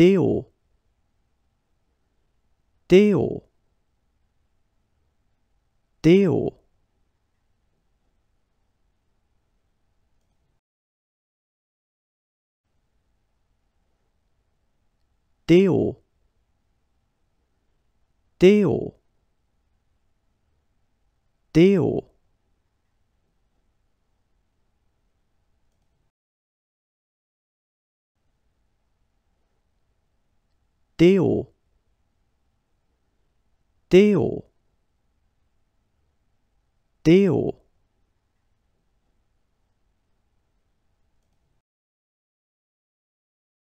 Deal. Deal. Deal. Deal. Deal. Deal. deal. Deal. Deal.